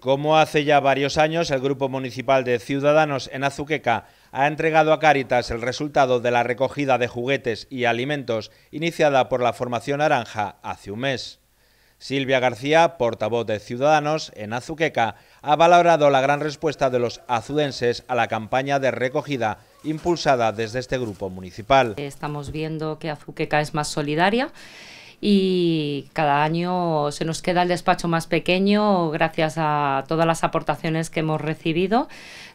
Como hace ya varios años, el Grupo Municipal de Ciudadanos en Azuqueca ha entregado a Cáritas el resultado de la recogida de juguetes y alimentos iniciada por la Formación Naranja hace un mes. Silvia García, portavoz de Ciudadanos en Azuqueca, ha valorado la gran respuesta de los azudenses a la campaña de recogida impulsada desde este grupo municipal. Estamos viendo que Azuqueca es más solidaria y cada año se nos queda el despacho más pequeño gracias a todas las aportaciones que hemos recibido,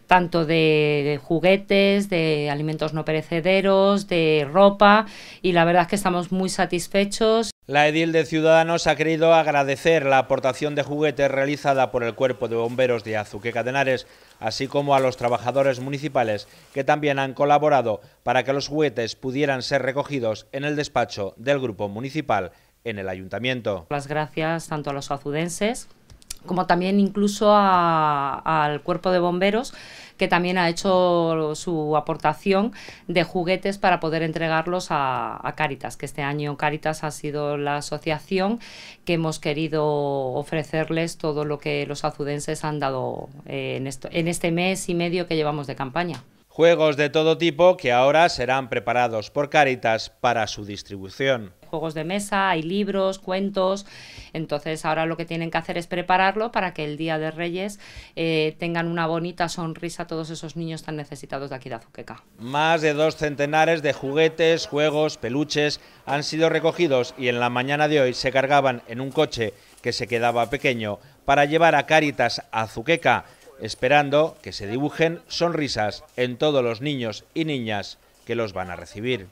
tanto de juguetes, de alimentos no perecederos, de ropa y la verdad es que estamos muy satisfechos la edil de Ciudadanos ha querido agradecer la aportación de juguetes realizada por el Cuerpo de Bomberos de Azuqueca de así como a los trabajadores municipales que también han colaborado para que los juguetes pudieran ser recogidos en el despacho del Grupo Municipal en el Ayuntamiento. Las gracias tanto a los azudenses como también incluso al cuerpo de bomberos que también ha hecho su aportación de juguetes para poder entregarlos a, Caritas, que este año Caritas ha sido la asociación que hemos querido ofrecerles todo lo que los azudenses han dado eh, en este mes y medio que llevamos de campaña. Juegos de todo tipo que ahora serán preparados por Caritas para su distribución. Juegos de mesa, hay libros, cuentos, entonces ahora lo que tienen que hacer es prepararlo para que el Día de Reyes eh, tengan una bonita sonrisa todos esos niños tan necesitados de aquí de Azuqueca. Más de dos centenares de juguetes, juegos, peluches han sido recogidos y en la mañana de hoy se cargaban en un coche que se quedaba pequeño para llevar a Caritas a Azuqueca esperando que se dibujen sonrisas en todos los niños y niñas que los van a recibir.